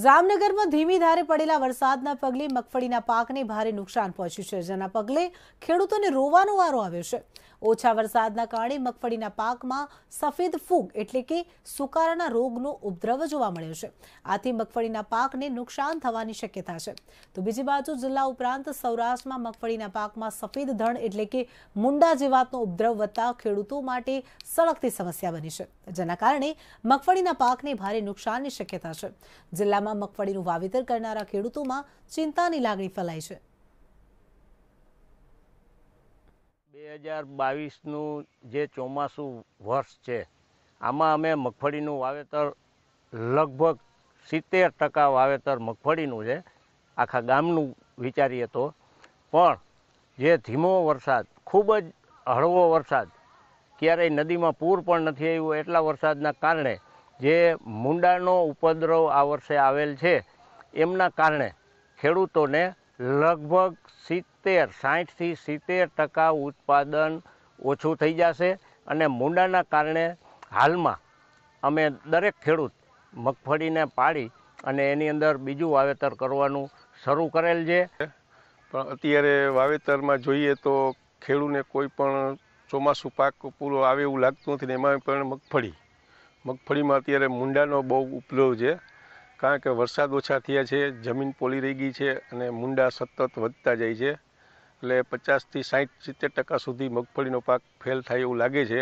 જામનગરમાં ધીમી ધારે પડેલા વરસાદના પગલે મગફળીના પાકને ભારે નુકસાન પહોંચ્યું છે જેના પગલે ખેડૂતોને રોવાનો વારો આવ્યો છે ઓછા વરસાદના કારણે મગફળીના પાકમાં સફેદ ફૂગ એટલે કે સુકારાના રોગનો ઉપદ્રવ જોવા મળ્યો છે આથી મગફળીના પાકને નુકસાન થવાની શક્યતા છે તો બીજી બાજુ જિલ્લા ઉપરાંત સૌરાષ્ટ્રમાં મગફળીના પાકમાં સફેદ ધણ એટલે કે મુંડા જેવાતનો ઉપદ્રવ વધતા ખેડૂતો માટે સળગતી સમસ્યા બની છે જેના કારણે મગફળીના પાકને ભારે નુકસાનની શક્યતા છે જિલ્લા જિલ્લામાં મગફળીનું વાવેતર કરનારા ખેડૂતોમાં ચિંતાની લાગણી ફેલાઈ છે બે હજાર બાવીસનું જે ચોમાસું વર્ષ છે આમાં અમે મગફળીનું વાવેતર લગભગ સિત્તેર ટકા વાવેતર મગફળીનું છે આખા ગામનું વિચારીએ તો પણ જે ધીમો વરસાદ ખૂબ જ હળવો વરસાદ ક્યારેય નદીમાં પૂર પણ નથી આવ્યું એટલા વરસાદના કારણે જે મૂંડાનો ઉપદ્રવ આ વર્ષે આવેલ છે એમના કારણે ખેડૂતોને લગભગ સિત્તેર સાઠથી સિત્તેર ટકા ઉત્પાદન ઓછું થઈ જશે અને મુંડાના કારણે હાલમાં અમે દરેક ખેડૂત મગફળીને પાડી અને એની અંદર બીજું વાવેતર કરવાનું શરૂ કરેલ છે પણ અત્યારે વાવેતરમાં જોઈએ તો ખેડૂને કોઈ પણ ચોમાસું પાક પૂરો આવે એવું લાગતું નથી ને એમાં પણ મગફળી મગફળીમાં અત્યારે મુંડાનો બહુ ઉપલબ્ધ છે કારણ કે વરસાદ ઓછા થયા છે જમીન પોલી રહી ગઈ છે અને મુંડા સતત વધતા જાય છે એટલે પચાસથી સાઠ સિત્તેર ટકા સુધી મગફળીનો પાક ફેલ થાય એવું લાગે છે